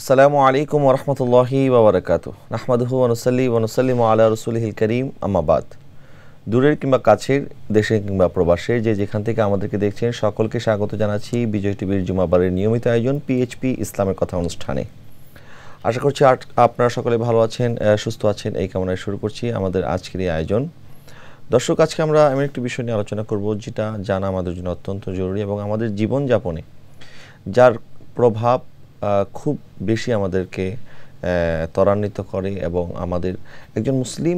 আসসালামু আলাইকুম ওরহমতুল্লাহি বাবরকাত নাহমাদহু অনুসল্লি ওনসল্লিম আল্লাহ রসুলহিল করিম আমাবাদ দূরের কিংবা কাছের দেশে কিংবা প্রবাসে যে যেখান থেকে আমাদেরকে দেখছেন সকলকে স্বাগত জানাচ্ছি বিজয় টিভির জুমাবারের নিয়মিত আয়োজন পিএইচপি ইসলামের কথা অনুষ্ঠানে আশা করছি আপনারা সকলে ভালো আছেন সুস্থ আছেন এই কামনায় শুরু করছি আমাদের আজকের এই আয়োজন দর্শক আজকে আমরা এমন একটি বিষয় নিয়ে আলোচনা করব যেটা জানা আমাদের জন্য অত্যন্ত জরুরি এবং আমাদের জীবনযাপনে যার প্রভাব খুব বেশি আমাদেরকে ত্বরান্বিত করে এবং আমাদের একজন মুসলিম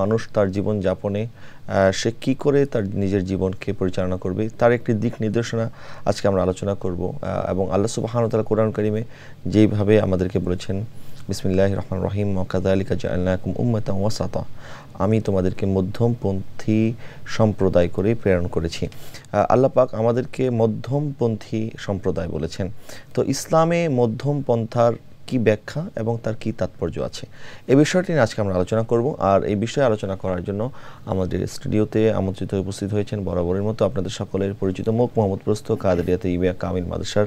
মানুষ তার জীবন যাপনে সে কি করে তার নিজের জীবনকে পরিচালনা করবে তার একটি দিক নির্দেশনা আজকে আমরা আলোচনা করব এবং আল্লাহ সুবাহানতালা কোরআন করিমে যেইভাবে আমাদেরকে বলেছেন বিসমিল্লাহ রহমান রহিম মকাদা আলিকা জাল্লাকুম উম্মতা ওয়াসাতা আমি তোমাদেরকে মধ্যমপন্থী সম্প্রদায় করে প্রেরণ করেছি আল্লাহ পাক আমাদেরকে মধ্যমপন্থী সম্প্রদায় বলেছেন তো ইসলামে মধ্যমপন্থার কি ব্যাখ্যা এবং তার কি তাৎপর্য আছে এই বিষয়টি নিয়ে আজকে আমরা আলোচনা করব আর এই বিষয়ে আলোচনা করার জন্য আমাদের স্টুডিওতে আমন্ত্রিত উপস্থিত হয়েছেন বরাবরের মতো আপনাদের সকলের পরিচিত মুখ মোহাম্মদ প্রস্ত কাদেরিয়াতে ইবিয়া কামিল মাদ্রাসার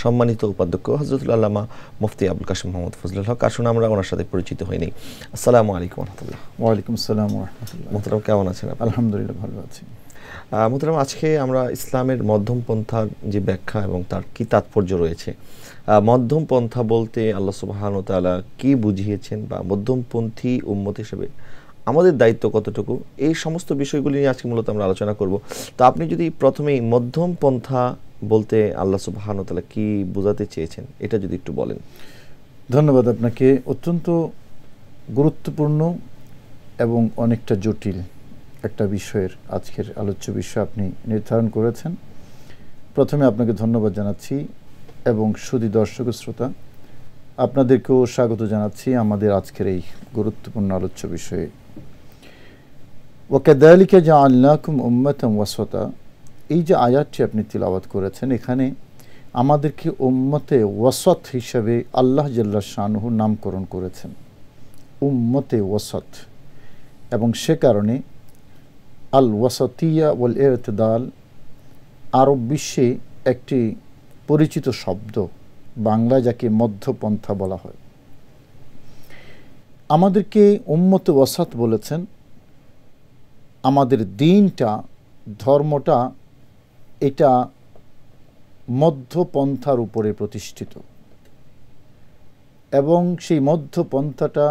সম্মানিত উপাধ্যক্ষ হজরতুল আল্লামা মুফতি আবুল কাশিম মোহাম্মদ ফজলুল হক আসুন আমরা ওনার সাথে পরিচিত হইনি আসসালামু আলাইকুম রহমতুল্লাহ ওয়ালাইকুম আসসালাম কেমন আছেন আলহামদুলিল্লাহ ভালো আছি মোতারাম আজকে আমরা ইসলামের মধ্যম পন্থার যে ব্যাখ্যা এবং তার কি তাৎপর্য রয়েছে মধ্যম পন্থা বলতে আল্লাহ তালা কি বুঝিয়েছেন বা মধ্যমপন্থী উম্মত হিসেবে আমাদের দায়িত্ব কতটুকু এই সমস্ত বিষয়গুলি নিয়ে আজকে মূলত আমরা আলোচনা করব তো আপনি যদি প্রথমেই মধ্যম পন্থা বলতে আল্লাহ তালা কি বোঝাতে চেয়েছেন এটা যদি একটু বলেন ধন্যবাদ আপনাকে অত্যন্ত গুরুত্বপূর্ণ এবং অনেকটা জটিল একটা বিষয়ের আজকের আলোচ্য বিষয় আপনি নির্ধারণ করেছেন প্রথমে আপনাকে ধন্যবাদ জানাচ্ছি এবং সুদী দর্শক শ্রোতা আপনাদেরকেও স্বাগত জানাচ্ছি আমাদের আজকের এই গুরুত্বপূর্ণ আলোচ্য বিষয়ে ওয়াকাদালিকা যা আল্লাহকুম উম্মতম ওয়াসতা এই যে আয়াতটি আপনি তিলাবাত করেছেন এখানে আমাদেরকে উম্মতে ওয়াসত হিসাবে আল্লাহ জাল্লা শাহনুহুর নামকরণ করেছেন উম্মতে ওয়াসত এবং সে কারণে আল ওয়াসাতিয়া ওয়াল এরতদাল আরব বিশ্বে একটি পরিচিত শব্দ বাংলায় যাকে মধ্যপন্থা বলা হয় আমাদেরকে উম্মত ওয়াসাত বলেছেন আমাদের দিনটা ধর্মটা এটা মধ্যপন্থার উপরে প্রতিষ্ঠিত এবং সেই মধ্যপন্থাটা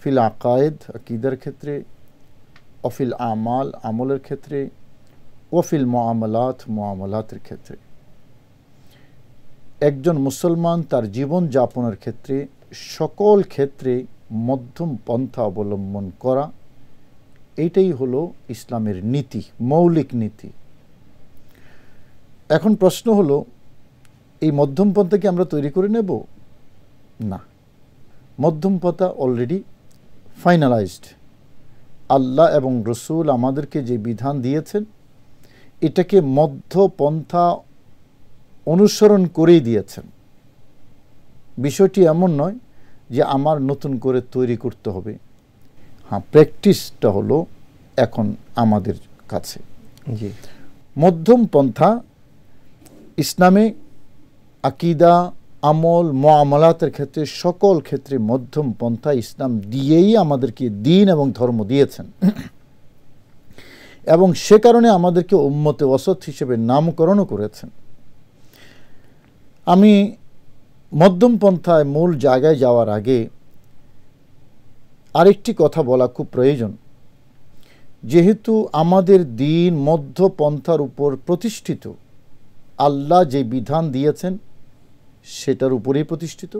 ফিল আকায়েদ আকিদার ক্ষেত্রে অফিল আমাল আমলের ক্ষেত্রে ওফিল মামলাত মামলাতের ক্ষেত্রে একজন মুসলমান তার জীবন যাপনের ক্ষেত্রে সকল ক্ষেত্রে মধ্যম পন্থা অবলম্বন করা এইটাই হলো ইসলামের নীতি মৌলিক নীতি এখন প্রশ্ন হলো এই মধ্যম পন্থা কি আমরা তৈরি করে নেব না মধ্যম পন্থা অলরেডি ফাইনালাইজড আল্লাহ এবং রসুল আমাদেরকে যে বিধান দিয়েছেন এটাকে মধ্যপন্থা অনুসরণ করেই দিয়েছেন বিষয়টি এমন নয় যে আমার নতুন করে তৈরি করতে হবে হ্যাঁ প্র্যাকটিসটা হলো এখন আমাদের কাছে জি মধ্যম পন্থা ইসলামে আকিদা আমল মামলাতের ক্ষেত্রে সকল ক্ষেত্রে মধ্যম পন্থা ইসলাম দিয়েই আমাদেরকে দিন এবং ধর্ম দিয়েছেন এবং সে কারণে আমাদেরকে উম্মতে অসৎ হিসেবে নামকরণও করেছেন আমি মধ্যম পন্থায় মূল জায়গায় যাওয়ার আগে আরেকটি কথা বলা খুব প্রয়োজন যেহেতু আমাদের দিন মধ্যপন্থার উপর প্রতিষ্ঠিত আল্লাহ যে বিধান দিয়েছেন সেটার উপরেই প্রতিষ্ঠিত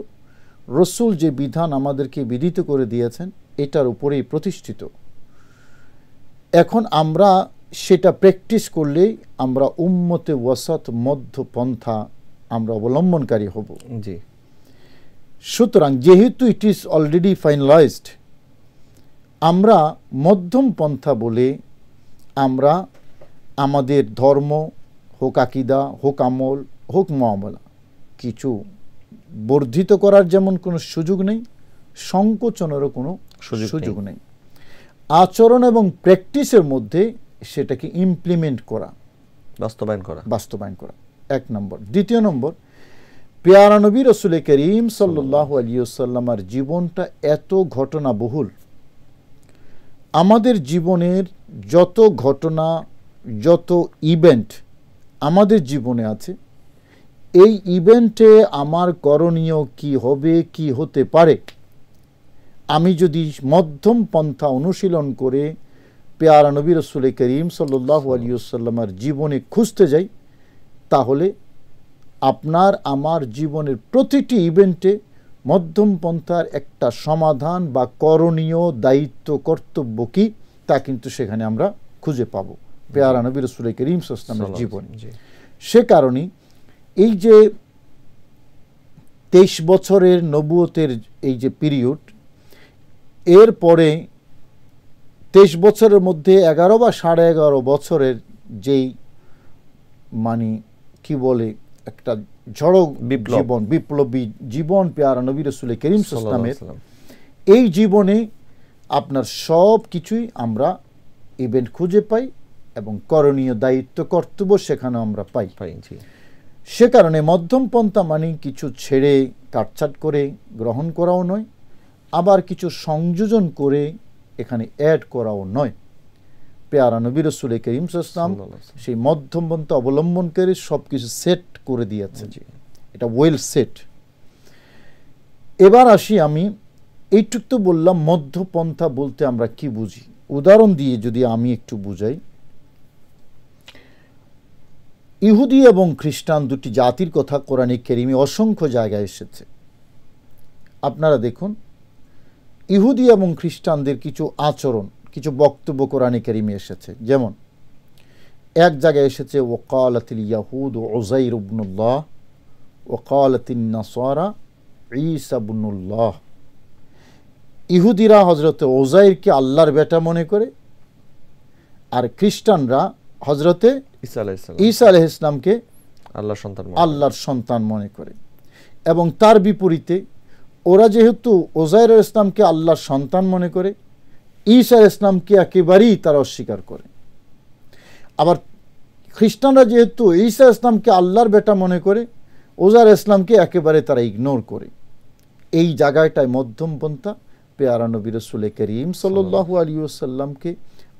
রসুল যে বিধান আমাদেরকে বিধিত করে দিয়েছেন এটার উপরেই প্রতিষ্ঠিত এখন আমরা সেটা প্র্যাকটিস করলেই আমরা উম্মতে ওয়াসাত মধ্য পন্থা আমরা অবলম্বনকারী হব জি সুতরাং যেহেতু ইট ইজ অলরেডি ফাইনালাইজড আমরা মধ্যম পন্থা বলে আমরা আমাদের ধর্ম হোক আকিদা হোক আমল হোক মামলা কিছু বর্ধিত করার যেমন কোনো সুযোগ নেই সংকোচনেরও কোনো সুযোগ নেই আচরণ এবং প্র্যাকটিসের মধ্যে সেটাকে ইমপ্লিমেন্ট করা বাস্তবায়ন করা বাস্তবায়ন করা এক নম্বর দ্বিতীয় নম্বর পেয়ারানবী রসুল করিম সাল্লাহ আলিয়াল্লামার জীবনটা এত ঘটনা বহুল আমাদের জীবনের যত ঘটনা যত ইভেন্ট আমাদের জীবনে আছে এই ইভেন্টে আমার করণীয় কি হবে কি হতে পারে আমি যদি মধ্যম পন্থা অনুশীলন করে পেয়ারা নবী রসুল করিম সাল্লাহ আলিয়াল্লামার জীবনে খুঁজতে যাই তাহলে আপনার আমার জীবনের প্রতিটি ইভেন্টে মধ্যম পন্থার একটা সমাধান বা করণীয় দায়িত্ব কর্তব্য কি তা কিন্তু সেখানে আমরা খুঁজে পাব পেয়ারা নবী রসুল করিম সাল্লামের জীবনে সে কারণেই এই যে তেইশ বছরের নবুয়তের এই যে পিরিয়ড এর পরে তেইশ বছরের মধ্যে এগারো বা সাড়ে এগারো বছরের যেই মানে কি বলে একটা ঝড়ক জীবন বিপ্লবী জীবন পেয়ারা নবী রসুলের করিম সালামের এই জীবনে আপনার সব কিছুই আমরা ইভেন্ট খুঁজে পাই এবং করণীয় দায়িত্ব কর্তব্য সেখানে আমরা পাই পাই সে কারণে মধ্যমপন্থা মানে কিছু ছেড়ে কাটছাট করে গ্রহণ করাও নয় আবার কিছু সংযোজন করে এখানে অ্যাড করাও নয় পেয়ারা নবীর রসুল করিম সাম সেই মধ্যমপন্থা অবলম্বন করে সব কিছু সেট করে দিয়েছে এটা ওয়েল সেট এবার আসি আমি এইটুক তো বললাম মধ্যপন্থা বলতে আমরা কি বুঝি উদাহরণ দিয়ে যদি আমি একটু বুঝাই ইহুদি এবং খ্রিস্টান দুটি জাতির কথা কোরআনিক কেরিমি অসংখ্য জায়গায় এসেছে আপনারা দেখুন ইহুদি এবং খ্রিস্টানদের কিছু আচরণ কিছু বক্তব্য কোরআনে কেরিমি এসেছে যেমন এক জায়গায় এসেছে ওকালাতিল ইয়াহুদ ওজাই রুবনুল্লাহ ওকালাতিন নাসারা ইসাবুল্লাহ ইহুদিরা হজরত ওজাইরকে আল্লাহর বেটা মনে করে আর খ্রিস্টানরা হজরতে ঈসা আলহ ইসলামকে আল্লাহ সন্তান আল্লাহর সন্তান মনে করে এবং তার বিপরীতে ওরা যেহেতু ওজায়র ইসলামকে আল্লাহর সন্তান মনে করে ঈসা ইসলামকে একেবারেই তারা অস্বীকার করে আবার খ্রিস্টানরা যেহেতু ঈসা ইসলামকে আল্লাহর বেটা মনে করে ওজার ইসলামকে একেবারে তারা ইগনোর করে এই জায়গাটায় মধ্যমপন্থা পন্থা নবী রসুল করিম সাল্লু আলী ওসাল্লামকে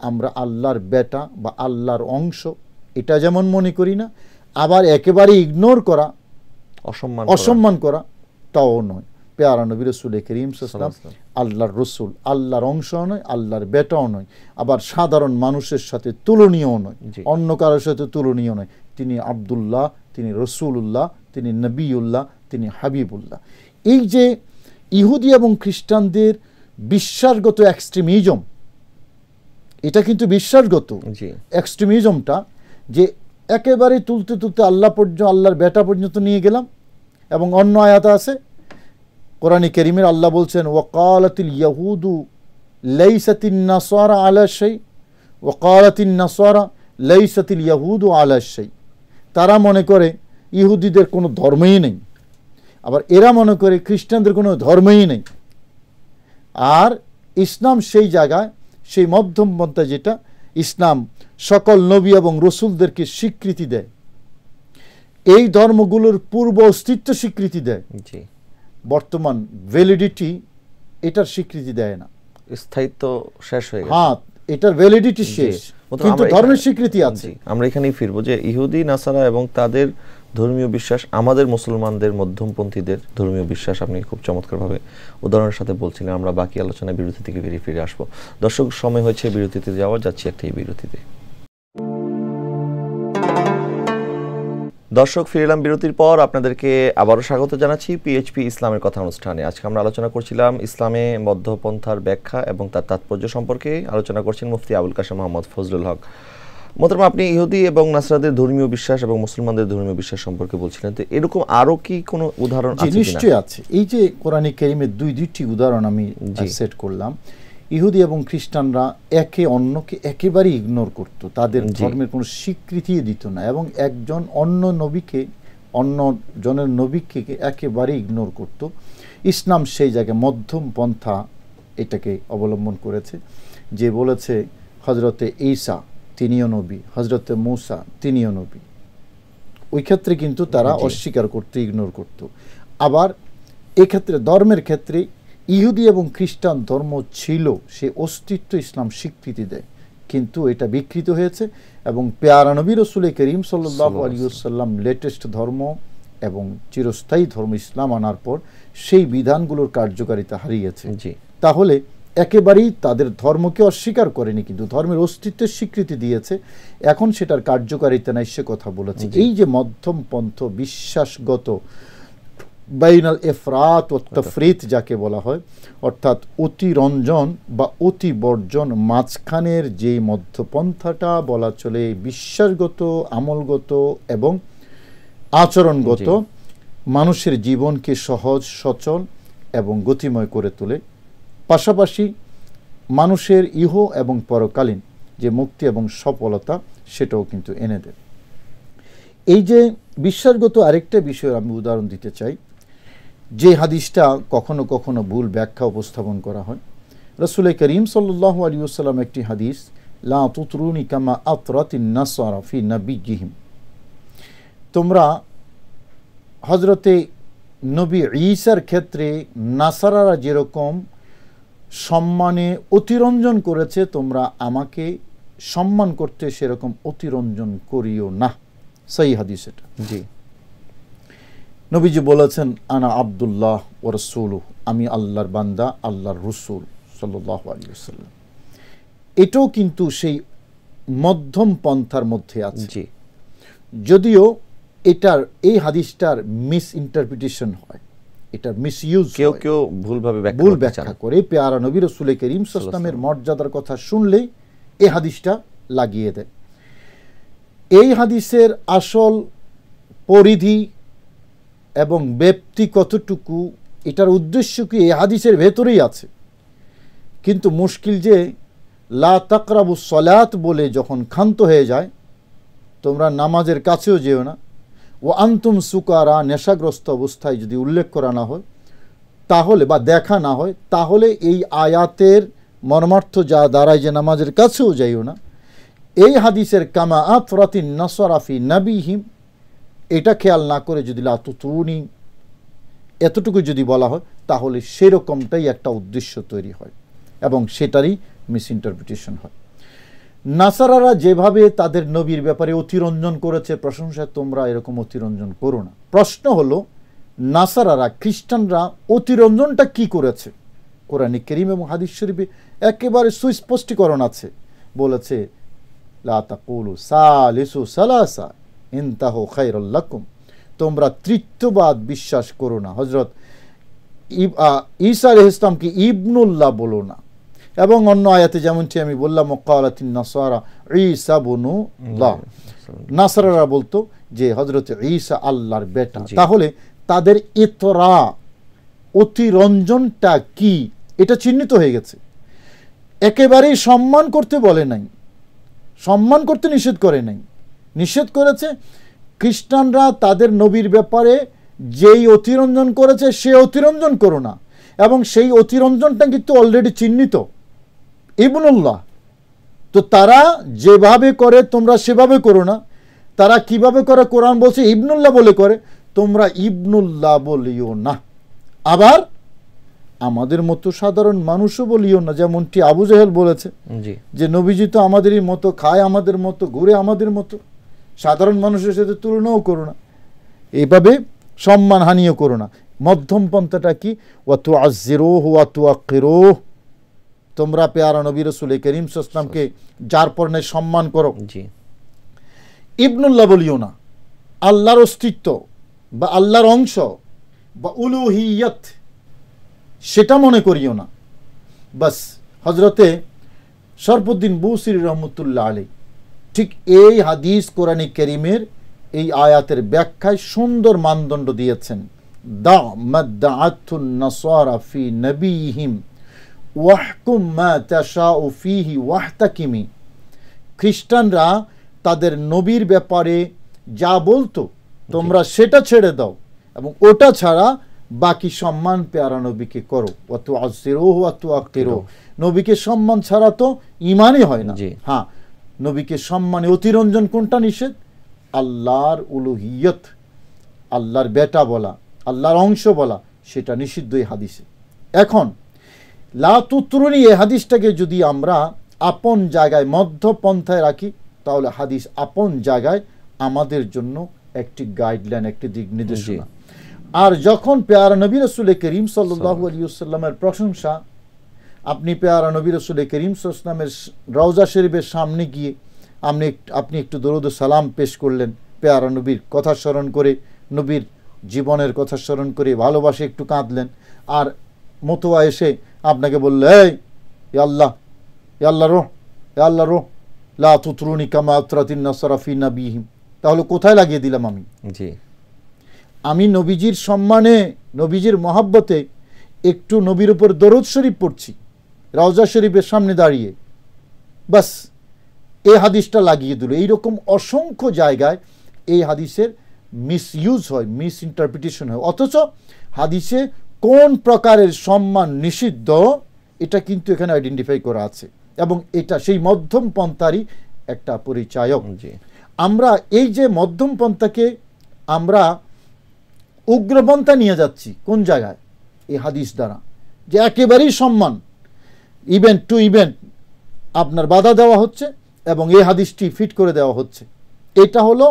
আমরা আল্লাহর বেটা বা আল্লাহর অংশ এটা যেমন মনে করি না আবার একেবারে ইগনোর করা অসম্মান অসম্মান করা তাও নয় পেয়ারা নবী রসুল করিম সাল্লাম আল্লাহর রসুল আল্লাহর অংশ নয় আল্লাহর বেটাও নয় আবার সাধারণ মানুষের সাথে তুলনীয় নয় অন্য কারোর সাথে তুলনীয় নয় তিনি আবদুল্লাহ তিনি রসুলুল্লাহ তিনি নবীউল্লাহ তিনি হাবিবুল্লাহ এই যে ইহুদি এবং খ্রিস্টানদের বিশ্বাসগত এক্সট্রিমিজম এটা কিন্তু বিশ্বাসগত এক্সট্রিমিজমটা যে একেবারে তুলতে তুলতে আল্লাহ পর্যন্ত আল্লাহর বেটা পর্যন্ত নিয়ে গেলাম এবং অন্য আয়াত আছে কোরআন কেরিমের আল্লাহ বলছেন ওকালাতিল ইয়াহুদু লাইসাতিন নাসারা আলাশাই ওকালাতিন নাসারা লাইসাতিল ইয়াহুদু আলাশাই তারা মনে করে ইহুদিদের কোনো ধর্মই নেই আবার এরা মনে করে খ্রিস্টানদের কোনো ধর্মই নেই আর ইসলাম সেই জায়গায় সেই মধ্যম পন্থা যেটা ইসলাম সকল নবী এবং রসুলদেরকে স্বীকৃতি দেয় এই ধর্মগুলোর পূর্ব অস্তিত্ব স্বীকৃতি দেয় বর্তমান ভ্যালিডিটি এটার স্বীকৃতি দেয় না স্থায়িত্ব শেষ হয়ে হ্যাঁ এটার ভ্যালিডিটি শেষ কিন্তু ধর্মের স্বীকৃতি আছে আমরা এখানেই ফিরবো যে ইহুদি নাসারা এবং তাদের ধর্মীয় বিশ্বাস আমাদের মুসলমানদের মধ্যমপন্থীদের ধর্মীয় বিশ্বাস আপনি খুব চমৎকারভাবে উদাহরণের সাথে বলছিলেন আমরা বাকি আলোচনায় বিরতি থেকে ফিরে ফিরে আসবো দর্শক সময় হয়েছে বিরতিতে যাওয়া যাচ্ছি একটা এই বিরতিতে দর্শক ফিরে এলাম বিরতির পর আপনাদেরকে আবারও স্বাগত জানাচ্ছি পিএইচপি ইসলামের কথা অনুষ্ঠানে আজকে আমরা আলোচনা করছিলাম ইসলামে মধ্যপন্থার ব্যাখ্যা এবং তার তাৎপর্য সম্পর্কে আলোচনা করছেন মুফতি আবুল কাশেম মোহাম্মদ ফজলুল হক মোহতরমা আপনি ইহুদি এবং নাসরাদের ধর্মীয় বিশ্বাস এবং মুসলমানদের ধর্মীয় বিশ্বাস সম্পর্কে বলছিলেন তো এরকম আরও কি কোনো উদাহরণ আছে নিশ্চয়ই আছে এই যে কোরআনে কেরিমের দুই দুইটি উদাহরণ আমি সেট করলাম ইহুদি এবং খ্রিস্টানরা একে অন্যকে একেবারে ইগনোর করত তাদের ধর্মের কোনো স্বীকৃতি দিত না এবং একজন অন্য নবীকে অন্য জনের নবীকে একেবারে ইগনোর করত ইসলাম সেই জায়গায় মধ্যম পন্থা এটাকে অবলম্বন করেছে যে বলেছে হজরতে ঈসা তিনিও নবী হজরত মৌসা তিনিও নবী ওই ক্ষেত্রে কিন্তু তারা অস্বীকার করতো ইগনোর করত আবার এক্ষেত্রে ধর্মের ক্ষেত্রে ইহুদি এবং খ্রিস্টান ধর্ম ছিল সে অস্তিত্ব ইসলাম স্বীকৃতি দেয় কিন্তু এটা বিকৃত হয়েছে এবং পেয়ারা নবী রসুল করিম সাল্লাহ আলিউসাল্লাম লেটেস্ট ধর্ম এবং চিরস্থায়ী ধর্ম ইসলাম আনার পর সেই বিধানগুলোর কার্যকারিতা হারিয়েছে তাহলে একেবারেই তাদের ধর্মকে অস্বীকার করেনি কিন্তু ধর্মের অস্তিত্বের স্বীকৃতি দিয়েছে এখন সেটার কার্যকারিতা নাই সে কথা বলেছে এই যে মধ্যম পন্থ বিশ্বাসগত বাইনাল এফরাত ও আচ্ছা। তফরিত যাকে বলা হয় অর্থাৎ অতিরঞ্জন বা অতি বর্জন মাঝখানের যেই মধ্যপন্থাটা বলা চলে বিশ্বাসগত আমলগত এবং আচরণগত মানুষের জীবনকে সহজ সচল এবং গতিময় করে তোলে পাশাপাশি মানুষের ইহ এবং পরকালীন যে মুক্তি এবং সফলতা সেটাও কিন্তু এনে দেবে এই যে বিশ্বাসগত আরেকটা বিষয় আমি উদাহরণ দিতে চাই যে হাদিসটা কখনো কখনো ভুল ব্যাখ্যা উপস্থাপন করা হয় রসুল করিম সাল্লাহ আলী আসসালাম একটি হাদিস লা তুতরুনি কামা আতরাতিনাসারা ফি তোমরা হজরতে নবী ঈসার ক্ষেত্রে নাসারারা যেরকম সম্মানে অতিরঞ্জন করেছে তোমরা আমাকে সম্মান করতে সেরকম অতিরঞ্জন করিও না সেই হাদিস এটা জি নবীজি বলেছেন আনা আবদুল্লাহ ও রসুলু আমি আল্লাহর বান্দা আল্লাহর রসুল সাল্লাহ আলী সাল্লাম এটাও কিন্তু সেই মধ্যম পন্থার মধ্যে আছে যদিও এটার এই হাদিসটার মিস ইন্টারপ্রিটেশন হয় এটা মিসইউজ কেউ কেউ ভুলভাবে ভুল ব্যাখ্যা করে পেয়ারা নবী রসুলের করিম সাল্লামের মর্যাদার কথা শুনলেই এ হাদিসটা লাগিয়ে দেয় এই হাদিসের আসল পরিধি এবং ব্যক্তি কতটুকু এটার উদ্দেশ্য কি এই হাদিসের ভেতরেই আছে কিন্তু মুশকিল যে লা তাকরাবু সলাত বলে যখন ক্ষান্ত হয়ে যায় তোমরা নামাজের কাছেও যেও না ও আন্তুম সুকারা নেশাগ্রস্ত অবস্থায় যদি উল্লেখ করা না হয় তাহলে বা দেখা না হয় তাহলে এই আয়াতের মর্মার্থ যা দাঁড়ায় যে নামাজের কাছেও যাইও না এই হাদিসের কামা আফরাতিন নাসরাফি নাবিহিম এটা খেয়াল না করে যদি লাতুতুনি এতটুকু যদি বলা হয় তাহলে সেরকমটাই একটা উদ্দেশ্য তৈরি হয় এবং সেটারই মিস ইন্টারপ্রিটেশন হয় নাসারারা যেভাবে তাদের নবীর ব্যাপারে অতিরঞ্জন করেছে প্রশংসা তোমরা এরকম অতিরঞ্জন করো না প্রশ্ন হলো নাসারারা খ্রিস্টানরা অতিরঞ্জনটা কি করেছে কোরআন করিম এবং হাদিস শরীফে একেবারে সুস্পষ্টীকরণ আছে বলেছে সালাসা তোমরা তৃত্ববাদ বিশ্বাস করো না হজরত ইসা আলহ ইসলামকে ইবনুল্লাহ বলো না এবং অন্য আয়াতে যেমনটি আমি বললাম মক্কাওয়ালাতিন নাসারা ঈসা বনু নাসারারা বলতো যে হজরত ঈসা আল্লাহর বেটা তাহলে তাদের ইতরা অতিরঞ্জনটা কি এটা চিহ্নিত হয়ে গেছে একেবারেই সম্মান করতে বলে নাই সম্মান করতে নিষেধ করে নাই নিষেধ করেছে খ্রিস্টানরা তাদের নবীর ব্যাপারে যেই অতিরঞ্জন করেছে সে অতিরঞ্জন করো না এবং সেই অতিরঞ্জনটা কিন্তু অলরেডি চিহ্নিত ইবনুল্লাহ তো তারা যেভাবে করে তোমরা সেভাবে করো না তারা কিভাবে করে কোরআন বলছে ইবনুল্লাহ বলে করে তোমরা ইবনুল্লাহ বলিও না আবার আমাদের মতো সাধারণ মানুষও বলিও না যেমনটি আবু জাহেল বলেছে যে নবীজি তো আমাদেরই মতো খায় আমাদের মতো ঘুরে আমাদের মতো সাধারণ মানুষের সাথে তুলনাও করো না এভাবে সম্মানহানিও করো না মধ্যম পন্থাটা কি ওয়াতু আজিরোহ ওয়াতু আকিরোহ তোমরা পেয়ারা নবী রসুল করিম সাল্লামকে যার পর্ণে সম্মান করো ইবনুল্লাহ বলিও না আল্লাহর অস্তিত্ব বা আল্লাহর অংশ বা উলুহিয়ত সেটা মনে করিও না বাস হজরতে সরফুদ্দিন বুসির রহমতুল্লাহ আলী ঠিক এই হাদিস কোরআনী করিমের এই আয়াতের ব্যাখ্যায় সুন্দর মানদণ্ড দিয়েছেন দা মদ্দা আথুন নসরা ফি নবীহিম ওয়াহকুম খ্রিস্টানরা তাদের নবীর ব্যাপারে যা বলতো তোমরা সেটা ছেড়ে দাও এবং ওটা ছাড়া বাকি সম্মান পেয়ারা নবীকে করো অত আজেরো অত আক্তেরো নবীকে সম্মান ছাড়া তো ইমানই হয় না হ্যাঁ নবীকে সম্মানে অতিরঞ্জন কোনটা নিষেধ আল্লাহর উলুহিয়ত আল্লাহর বেটা বলা আল্লাহর অংশ বলা সেটা নিষিদ্ধই হাদিসে এখন লাতুত্রুনি এই হাদিসটাকে যদি আমরা আপন জায়গায় মধ্যপন্থায় রাখি তাহলে হাদিস আপন জায়গায় আমাদের জন্য একটি গাইডলাইন একটি দিক নির্দেশনা আর যখন পেয়ারা নবী রসুল করিম সাল্লাহ আলিয়াল্লামের প্রশংসা আপনি পেয়ারা নবী রসুল করিম সাল্লামের রওজা শরীফের সামনে গিয়ে আপনি আপনি একটু দরুদ সালাম পেশ করলেন পেয়ারা নবীর কথা স্মরণ করে নবীর জীবনের কথা স্মরণ করে ভালোবাসে একটু কাঁদলেন আর মতোয়া এসে আপনাকে বললে এই আল্লাহ আল্লাহ রোহ আল্লাহ রোহ লা কামা আতরাতিন নাসরাফি বিহিম তাহলে কোথায় লাগিয়ে দিলাম আমি জি আমি নবীজির সম্মানে নবীজির মহাব্বতে একটু নবীর উপর দরদ শরীফ পড়ছি রওজা শরীফের সামনে দাঁড়িয়ে বাস এই হাদিসটা লাগিয়ে দিল এইরকম অসংখ্য জায়গায় এই হাদিসের মিসইউজ হয় মিস ইন্টারপ্রিটেশন হয় অথচ হাদিসে কোন প্রকারের সম্মান নিষিদ্ধ এটা কিন্তু এখানে আইডেন্টিফাই করা আছে এবং এটা সেই মধ্যম পন্থারই একটা পরিচায়ক আমরা এই যে মধ্যম পন্থাকে আমরা উগ্রপন্থা নিয়ে যাচ্ছি কোন জায়গায় এই হাদিস দ্বারা যে একেবারেই সম্মান ইভেন্ট টু ইভেন্ট আপনার বাধা দেওয়া হচ্ছে এবং এই হাদিসটি ফিট করে দেওয়া হচ্ছে এটা হলো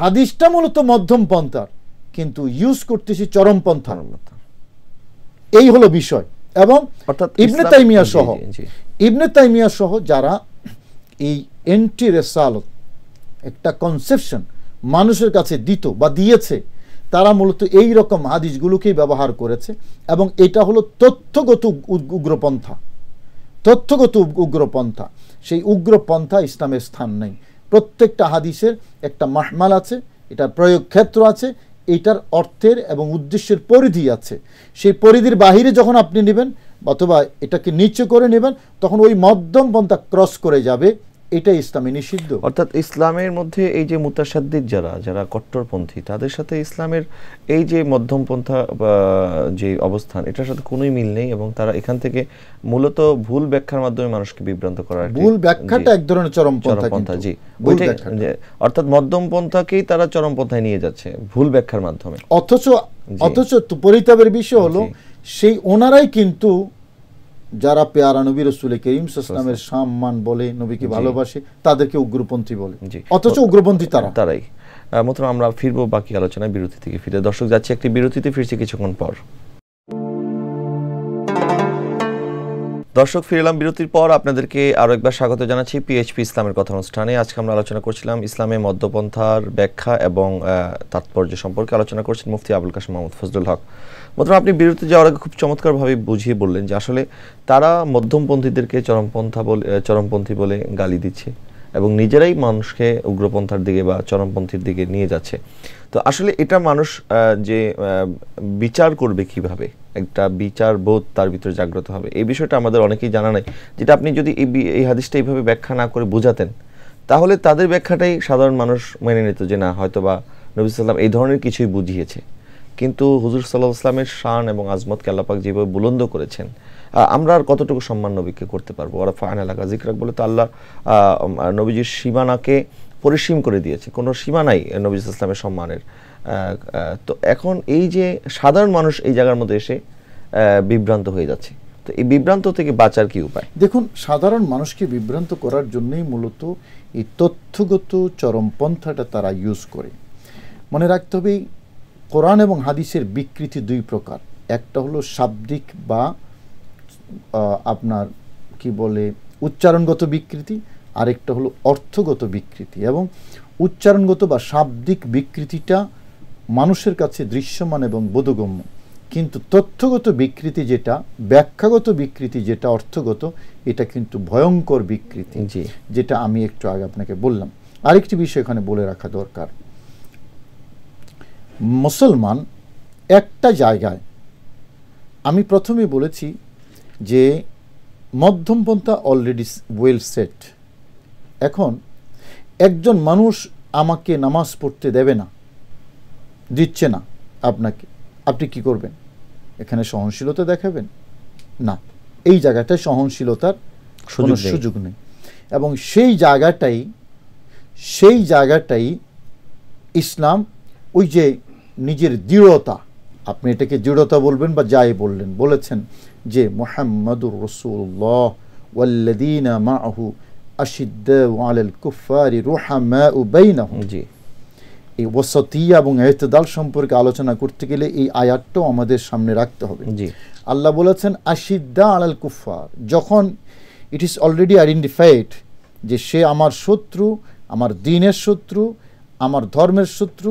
হাদিসটা মূলত মধ্যম পন্থার কিন্তু ইউজ করতেছি চরমপন্থার মতো এই হলো বিষয় এবং ইবনে তাইমিয়া সহ ইবনে তাইমিয়া সহ যারা এই এন্টি রেসালত একটা কনসেপশন মানুষের কাছে দিত বা দিয়েছে তারা মূলত এই রকম হাদিসগুলোকেই ব্যবহার করেছে এবং এটা হলো তথ্যগত উগ্রপন্থা তথ্যগত উগ্রপন্থা সেই উগ্রপন্থা ইসলামের স্থান নেই প্রত্যেকটা হাদিসের একটা মাহমাল আছে এটা প্রয়োগ ক্ষেত্র আছে এটার অর্থের এবং উদ্দেশ্যের পরিধি আছে সেই পরিধির বাহিরে যখন আপনি নেবেন অথবা এটাকে নিচু করে নেবেন তখন ওই মধ্যম পন্থা ক্রস করে যাবে এটা ইসলামে নিষিদ্ধ অর্থাৎ ইসলামের মধ্যে এই যে মুতাসাদ্দিদ যারা যারা কট্টরপন্থী তাদের সাথে ইসলামের এই যে মধ্যমপন্থা যে অবস্থান এটার সাথে কোনোই মিল নেই এবং তারা এখান থেকে মূলত ভুল ব্যাখ্যার মাধ্যমে মানুষকে বিভ্রান্ত করার ভুল ব্যাখ্যাটা এক ধরনের চরমপন্থা জি অর্থাৎ মধ্যমপন্থাকেই তারা চরমপন্থায় নিয়ে যাচ্ছে ভুল ব্যাখ্যার মাধ্যমে অথচ অথচ পরিতাপের বিষয় হলো সেই ওনারাই কিন্তু যারা পেয়ারা নবী রসুল করিম সামের সম্মান বলে নবীকে ভালোবাসে তাদেরকে উগ্রপন্থী বলে অথচ উগ্রপন্থী তারা তারাই মতন আমরা ফিরবো বাকি আলোচনায় বিরতি থেকে ফিরে দর্শক যাচ্ছি একটি বিরতিতে ফিরছি কিছুক্ষণ পর দর্শক ফিরলাম বিরতির পর আপনাদেরকে আরও একবার স্বাগত জানাচ্ছি পিএইচপি ইসলামের কথা অনুষ্ঠানে আজকে আমরা আলোচনা করছিলাম ইসলামে মদ্যপন্থার ব্যাখ্যা এবং তাৎপর্য সম্পর্কে আলোচনা করছেন মুফতি আবুল কাসম মাহমুদ ফজলুল হক মোতারাম আপনি বিরতি যাওয়ার আগে খুব চমৎকারভাবে বুঝিয়ে বললেন যে আসলে তারা মধ্যমপন্থীদেরকে চরমপন্থা বলে চরমপন্থী বলে গালি দিচ্ছে এবং নিজেরাই মানুষকে উগ্রপন্থার দিকে বা চরমপন্থীর দিকে নিয়ে যাচ্ছে তো আসলে এটা মানুষ যে বিচার করবে কিভাবে একটা বিচার বোধ তার ভিতরে জাগ্রত হবে এই বিষয়টা আমাদের অনেকেই জানা নাই যেটা আপনি যদি এই হাদিসটা এইভাবে ব্যাখ্যা না করে বোঝাতেন তাহলে তাদের ব্যাখ্যাটাই সাধারণ মানুষ মেনে নিত যে না হয়তো বা নবী সাল্লাম এই ধরনের কিছুই বুঝিয়েছে কিন্তু হুজুর সাল্লাহ আসলামের শান এবং আজমতকে আল্লাপাক যেভাবে বুলন্দ করেছেন আমরা আর কতটুকু সম্মান নবীকে করতে পারবো ওরা ফাহান এলাকা জিকরাক বলে তো আল্লাহ নবীজির সীমানাকে পরিসীম করে দিয়েছে কোনো সীমানাই নবীজ ইসলামের সম্মানের তো এখন এই যে সাধারণ মানুষ এই জায়গার মধ্যে এসে বিভ্রান্ত হয়ে যাচ্ছে তো এই বিভ্রান্ত থেকে বাঁচার কি উপায় দেখুন সাধারণ মানুষকে বিভ্রান্ত করার জন্যই মূলত এই তথ্যগত চরমপন্থাটা তারা ইউজ করে মনে রাখতে হবে কোরআন এবং হাদিসের বিকৃতি দুই প্রকার একটা হলো শাব্দিক বা আপনার কি বলে উচ্চারণগত বিকৃতি আরেকটা হলো অর্থগত বিকৃতি এবং উচ্চারণগত বা শাব্দিক বিকৃতিটা মানুষের কাছে দৃশ্যমান এবং বোধগম্য কিন্তু তথ্যগত বিকৃতি যেটা ব্যাখ্যাগত বিকৃতি যেটা অর্থগত এটা কিন্তু ভয়ঙ্কর বিকৃতি যেটা আমি একটু আগে আপনাকে বললাম আরেকটি বিষয় এখানে বলে রাখা দরকার মুসলমান একটা জায়গায় আমি প্রথমে বলেছি যে মধ্যমপন্থা অলরেডি ওয়েল সেট এখন একজন মানুষ আমাকে নামাজ পড়তে দেবে না দিচ্ছে না আপনাকে আপনি কি করবেন এখানে সহনশীলতা দেখাবেন না এই জায়গাটায় সহনশীলতার সুযোগ নেই এবং সেই জায়গাটাই সেই জায়গাটাই ইসলাম ওই যে নিজের দৃঢ়তা আপনি এটাকে দৃঢ়তা বলবেন বা যাই বললেন বলেছেন যে মোহাম্মদুর রসুল্লাহ ওয়াল্লাদিনা মাহু আশিদ্দ আলাল কুফারি রোহামা উবাইনাহু জি এই ওসতিয়া এবং এহতদাল সম্পর্কে আলোচনা করতে গেলে এই আয়াতটাও আমাদের সামনে রাখতে হবে জি আল্লাহ বলেছেন আশিদ্দা আলাল কুফার যখন ইট ইজ অলরেডি আইডেন্টিফাইড যে সে আমার শত্রু আমার দিনের শত্রু আমার ধর্মের শত্রু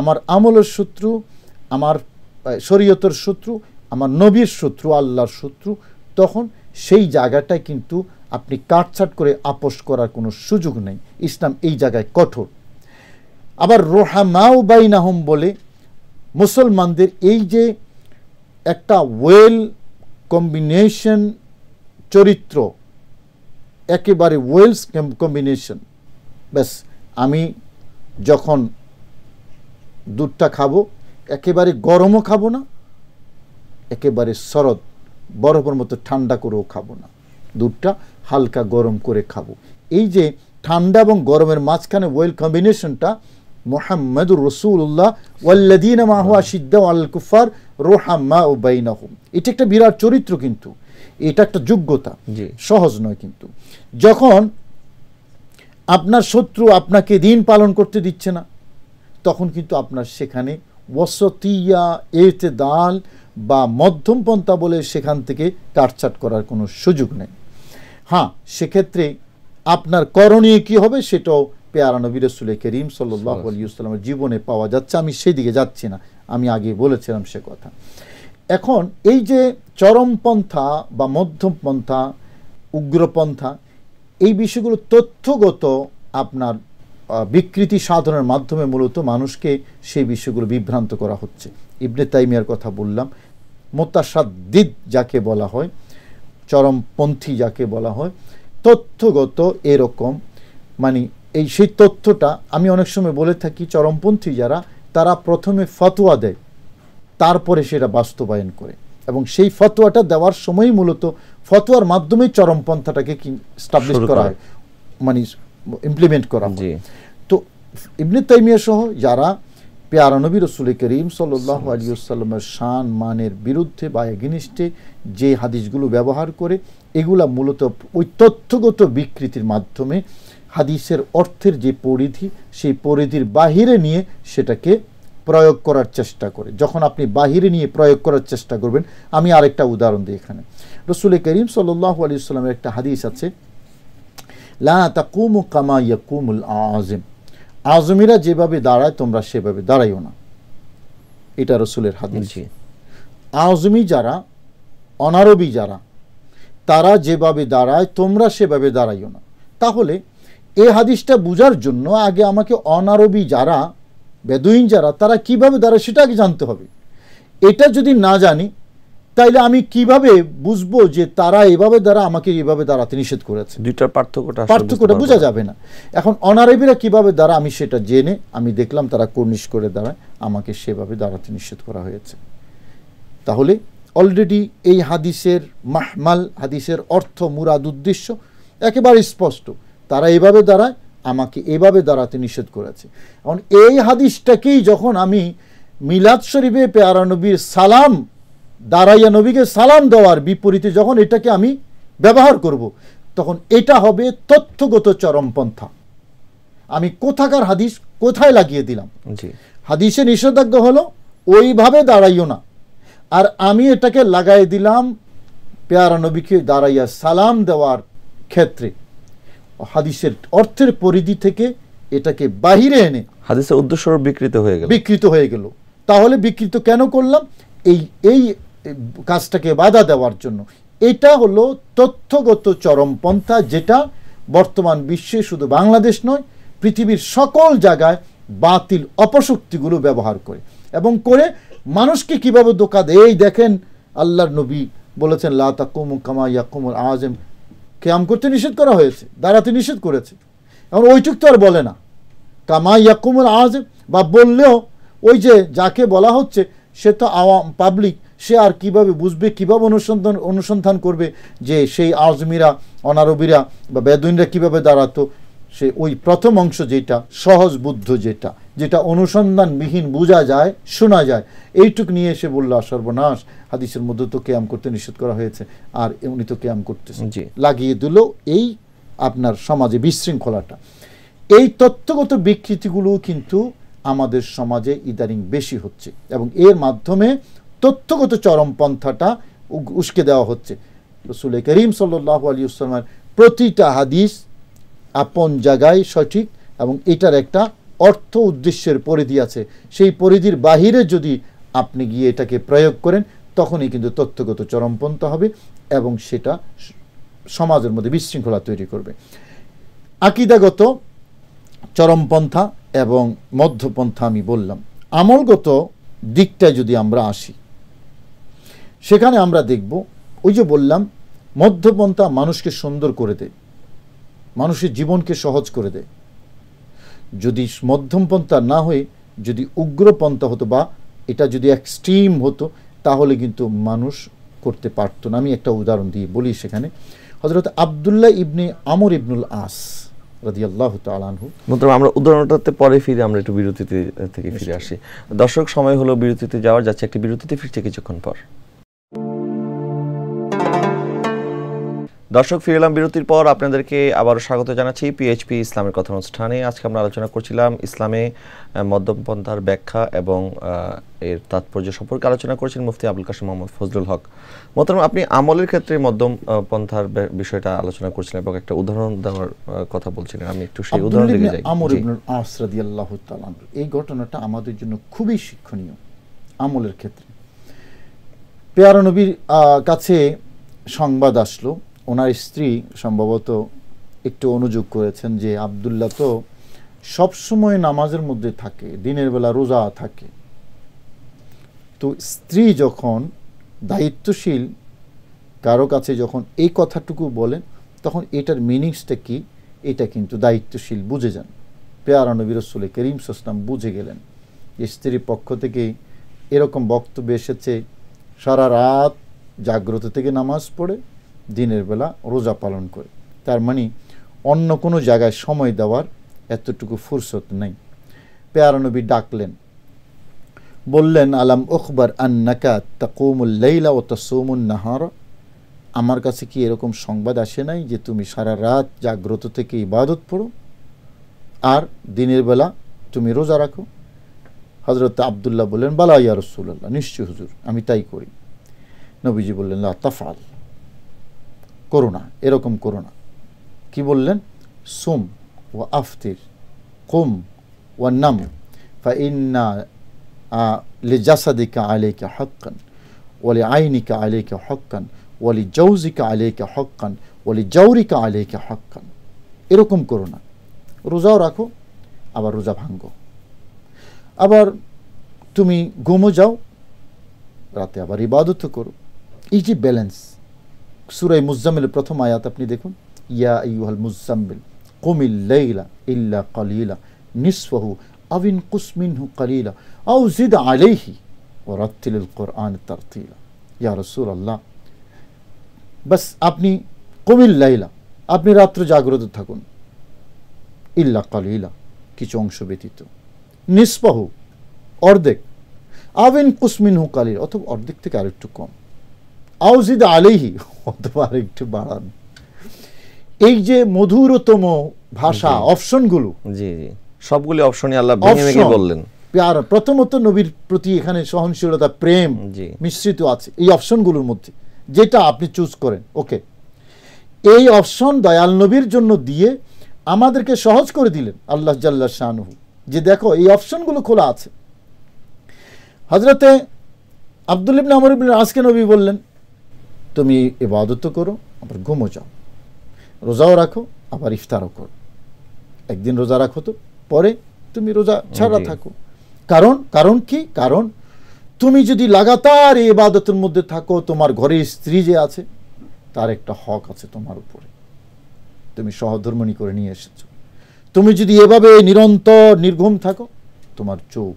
আমার আমলের শত্রু আমার শরীয়তের শত্রু আমার নবীর শত্রু আল্লাহর শত্রু তখন সেই জায়গাটায় কিন্তু আপনি কাটছাট করে আপোষ করার কোনো সুযোগ নেই ইসলাম এই জায়গায় কঠোর আবার রোহামাও বাইনাহম বলে মুসলমানদের এই যে একটা ওয়েল কম্বিনেশন চরিত্র একেবারে ওয়েলস কম্বিনেশন ব্যাস আমি যখন দুধটা খাবো একেবারে গরমও খাবো না একেবারে শরৎ বরফের মতো ঠান্ডা করেও খাবো না দুধটা হালকা গরম করে খাবো এই যে ঠান্ডা এবং গরমের মাঝখানে ওয়েল কম্বিনেশনটা মোহাম্মদুর রসুল্লাহ ওয়াল্লাদিন মাহুয়া সিদ্দা আল কুফার রোহাম্মা ও বাইনাহুম এটা একটা বিরাট চরিত্র কিন্তু এটা একটা যোগ্যতা যে সহজ নয় কিন্তু যখন আপনার শত্রু আপনাকে দিন পালন করতে দিচ্ছে না তখন কিন্তু আপনার সেখানে ওয়সতিয়া দাল বা মধ্যম পন্থা বলে সেখান থেকে কাটছাট করার কোনো সুযোগ নেই হ্যাঁ সেক্ষেত্রে আপনার করণীয় কি হবে সেটাও পেয়ারা নবী রসুল করিম সাল্লাহ জীবনে পাওয়া যাচ্ছে আমি সেদিকে যাচ্ছি না আমি আগে বলেছিলাম সে কথা এখন এই যে চরমপন্থা বা মধ্যমপন্থা উগ্রপন্থা এই বিষয়গুলো তথ্যগত আপনার বিকৃতি সাধনের মাধ্যমে মূলত মানুষকে সেই বিষয়গুলো বিভ্রান্ত করা হচ্ছে ইবনে তাইমিয়ার কথা বললাম মোতাসাদ্দিদ যাকে বলা হয় চরমপন্থী যাকে বলা হয় তথ্যগত এরকম মানে এই সেই তথ্যটা আমি অনেক সময় বলে থাকি চরমপন্থী যারা তারা প্রথমে ফতোয়া দেয় তারপরে সেটা বাস্তবায়ন করে এবং সেই ফতোয়াটা দেওয়ার সময়ই মূলত ফতোয়ার মাধ্যমেই চরমপন্থাটাকে স্টাবলিশ করা হয় মানে ইমপ্লিমেন্ট করা হয় তো ইবনে তাইমিয়া সহ যারা পেয়ারা নবী রসুল করিম সাল্লাহ আলিয়াল্লামের শান মানের বিরুদ্ধে বা এগেনিস্টে যে হাদিসগুলো ব্যবহার করে এগুলা মূলত ওই তথ্যগত বিকৃতির মাধ্যমে হাদিসের অর্থের যে পরিধি সেই পরিধির বাহিরে নিয়ে সেটাকে প্রয়োগ করার চেষ্টা করে যখন আপনি বাহিরে নিয়ে প্রয়োগ করার চেষ্টা করবেন আমি আরেকটা উদাহরণ দিই এখানে রসুল করিম সাল্লাহ আলিয়া একটা হাদিস আছে লা কামা ইয়াকুমুল আজিম আজমিরা যেভাবে দাঁড়ায় তোমরা সেভাবে দাঁড়াইও না এটা রসুলের হাদিস আজমি যারা অনারবি যারা তারা যেভাবে দাঁড়ায় তোমরা সেভাবে দাঁড়াইও না তাহলে এ হাদিসটা বুঝার জন্য আগে আমাকে অনারবি যারা বেদুইন যারা তারা কিভাবে দাঁড়ায় সেটা আগে জানতে হবে এটা যদি না জানি তাইলে আমি কিভাবে বুঝবো যে তারা এভাবে দ্বারা আমাকে এভাবে দাঁড়াতে নিষেধ করেছে দুইটার পার্থক্যটা পার্থক্যটা বোঝা যাবে না এখন অনারেবিরা কিভাবে দ্বারা আমি সেটা জেনে আমি দেখলাম তারা কর্নিশ করে দাঁড়ায় আমাকে সেভাবে দাঁড়াতে নিষেধ করা হয়েছে তাহলে অলরেডি এই হাদিসের মাহমাল হাদিসের অর্থ মুরাদ উদ্দেশ্য একেবারে স্পষ্ট তারা এভাবে দাঁড়ায় আমাকে এভাবে দাঁড়াতে নিষেধ করেছে এখন এই হাদিসটাকেই যখন আমি মিলাদ শরীফে পেয়ারানবীর সালাম দাঁড়াইয়া নবীকে সালাম দেওয়ার বিপরীতে যখন এটাকে আমি ব্যবহার করব। তখন এটা হবে তথ্যগত চরমপন্থা আমি কোথাকার হাদিস কোথায় লাগিয়ে দিলাম হাদিসে নিষেধাজ্ঞা হলো ওইভাবে দাঁড়াইও না আর আমি এটাকে লাগাই দিলাম পেয়ারা নবীকে দাঁড়াইয়া সালাম দেওয়ার ক্ষেত্রে হাদিসের অর্থের পরিধি থেকে এটাকে বাহিরে এনে হাদিসের উদ্দেশ্য বিকৃত হয়ে গেল বিকৃত হয়ে গেল তাহলে বিকৃত কেন করলাম এই এই কাজটাকে বাধা দেওয়ার জন্য এটা হলো তথ্যগত চরমপন্থা যেটা বর্তমান বিশ্বে শুধু বাংলাদেশ নয় পৃথিবীর সকল জায়গায় বাতিল অপশক্তিগুলো ব্যবহার করে এবং করে মানুষকে কিভাবে দোকা দেয় দেখেন আল্লাহর নবী বলেছেন লা কুমু কামা ইয়াকুমুল আজম ক্যাম করতে নিষেধ করা হয়েছে দাঁড়াতে নিষেধ করেছে এখন ওইটুক তো আর বলে না কামা ইয়াকুমুল আজম বা বললেও ওই যে যাকে বলা হচ্ছে সে তো আওয়াম পাবলিক সে আর কিভাবে বুঝবে কিভাবে অনুসন্ধান অনুসন্ধান করবে যে সেই আজমিরা অনারবিরা বা বেদুইনরা কিভাবে দাঁড়াতো সে ওই প্রথম অংশ যেটা সহজ বুদ্ধ যেটা যেটা অনুসন্ধানবিহীন বোঝা যায় শোনা যায় এইটুক নিয়ে এসে বললো সর্বনাশ হাদিসের মধ্যে তো ক্যাম করতে নিষেধ করা হয়েছে আর উনি তো ক্যাম করতেছে লাগিয়ে দিল এই আপনার সমাজে বিশৃঙ্খলাটা এই তত্ত্বগত বিকৃতিগুলো কিন্তু আমাদের সমাজে ইদানিং বেশি হচ্ছে এবং এর মাধ্যমে তথ্যগত চরমপন্থাটা উস্কে দেওয়া হচ্ছে রসুল করিম সাল্লাহ আলী ইসলামের প্রতিটা হাদিস আপন জায়গায় সঠিক এবং এটার একটা অর্থ উদ্দেশ্যের পরিধি আছে সেই পরিধির বাহিরে যদি আপনি গিয়ে এটাকে প্রয়োগ করেন তখনই কিন্তু তথ্যগত চরমপন্থা হবে এবং সেটা সমাজের মধ্যে বিশৃঙ্খলা তৈরি করবে আকিদাগত চরমপন্থা এবং মধ্যপন্থা আমি বললাম আমলগত দিকটায় যদি আমরা আসি সেখানে আমরা দেখব ওই যে বললাম মধ্যপন্থা মানুষকে সুন্দর করে দেয় মানুষের জীবনকে সহজ করে দেয় যদি মধ্যমপন্থা না হয়ে যদি উগ্রপন্থা হতো বা এটা যদি এক্সট্রিম হতো তাহলে কিন্তু মানুষ করতে পারত না আমি একটা উদাহরণ দিয়ে বলি সেখানে হজরত আবদুল্লাহ ইবনে আমর ইবনুল আস আমরা উদাহরণটাতে পরে ফিরে আমরা একটু বিরতিতে থেকে ফিরে আসি দর্শক সময় হলো বিরতিতে যাওয়ার যাচ্ছে একটি বিরতিতে ফিরছে কিছুক্ষণ পর দর্শক ফিরে এলাম বিরতির পর আপনাদেরকে আবারও স্বাগত জানাচ্ছি পিএইচপি ইসলামের কথা অনুষ্ঠানে আজকে আমরা আলোচনা করছিলাম ইসলামে মদ্যপন্থার ব্যাখ্যা এবং এর তাৎপর্য সম্পর্কে আলোচনা করেছেন মুফতি আবুল কাশিম মোহাম্মদ ফজলুল হক মোহতারাম আপনি আমলের ক্ষেত্রে মধ্যম পন্থার বিষয়টা আলোচনা করছিলেন এবং একটা উদাহরণ দেওয়ার কথা বলছিলেন আমি একটু সেই উদাহরণ দিকে যাই আমর আস রাদিয়াল্লাহু তাআলা এই ঘটনাটা আমাদের জন্য খুবই শিক্ষণীয় আমলের ক্ষেত্রে পেয়ারা নবীর কাছে সংবাদ আসলো ওনার স্ত্রী সম্ভবত একটু অনুযোগ করেছেন যে আবদুল্লাহ তো সবসময় নামাজের মধ্যে থাকে দিনের বেলা রোজা থাকে তো স্ত্রী যখন দায়িত্বশীল কারো কাছে যখন এই কথাটুকু বলেন তখন এটার মিনিংসটা কি এটা কিন্তু দায়িত্বশীল বুঝে যান পেয়ারা নবী রসুল করিম সাসলাম বুঝে গেলেন স্ত্রীর পক্ষ থেকে এরকম বক্তব্য এসেছে সারা রাত জাগ্রত থেকে নামাজ পড়ে দিনের বেলা রোজা পালন করে তার মানে অন্য কোনো জায়গায় সময় দেওয়ার এতটুকু ফুরসত নেই পেয়ারানবী ডাকলেন বললেন আলাম ওখবার আন্নাকা লেইলা ও তাসুমুন নাহর আমার কাছে কি এরকম সংবাদ আসে নাই যে তুমি সারা রাত জাগ্রত থেকে ইবাদত পড়ো আর দিনের বেলা তুমি রোজা রাখো হজরত আবদুল্লাহ বললেন বালা ইয়া রসুল্লাহ নিশ্চয় হুজুর আমি তাই করি নবীজি বললেন লা তাফাল করো না এরকম করো না কী বললেন সুম ও আফতির কুম ও নাম ফা আলেকে হকান ওলি আইনিকা আলেকে হকান ওলি জৌজিকা আলেকে হকান ওলি জৌরিকা আলেকে হকান এরকম করো না রোজাও রাখো আবার রোজা ভাঙ্গো আবার তুমি ঘুমো যাও রাতে আবার ইবাদত করো এই যে ব্যালেন্স সুরাই মুজাম্মিলের প্রথম আয়াত আপনি দেখুন ইয়া ইউহাল মুজাম্মিল লাইলা ইল্লা কালিলা নিসফহু আবিন কুসমিনহু কালিলা আউ জিদ আলাইহি ও রত্তিল কোরআন তারতিলা ইয়া রসুল আল্লাহ বাস আপনি লাইলা আপনি রাত্র জাগ্রত থাকুন ইল্লা কালিলা কিছু অংশ ব্যতীত নিসপাহু অর্ধেক আবিন কুসমিনহু কালিল অথবা অর্ধেক থেকে আরেকটু কম আউজিদ আলেহি অথবা একটু বাড়ান এই যে মধুরতম ভাষা অপশনগুলো জি জি সবগুলি অপশনই আল্লাহ বললেন প্রথমত নবীর প্রতি এখানে সহনশীলতা প্রেম মিশ্রিত আছে এই অপশনগুলোর মধ্যে যেটা আপনি চুজ করেন ওকে এই অপশন দয়াল নবীর জন্য দিয়ে আমাদেরকে সহজ করে দিলেন আল্লাহ জাল্লা শাহনহু যে দেখো এই অপশনগুলো খোলা আছে হজরতে আবদুল্লিবিন আমর আজকে নবী বললেন তুমি ইবাদতও করো আবার ঘুমো যাও রোজাও রাখো আবার ইফতারও করো একদিন রোজা রাখো তো পরে তুমি রোজা ছাড়া থাকো কারণ কারণ কি কারণ তুমি যদি লাগাতার ইবাদতের মধ্যে থাকো তোমার ঘরে স্ত্রী যে আছে তার একটা হক আছে তোমার উপরে তুমি সহধর্মণী করে নিয়ে এসেছো তুমি যদি এভাবে নিরন্তর নির্ঘুম থাকো তোমার চোখ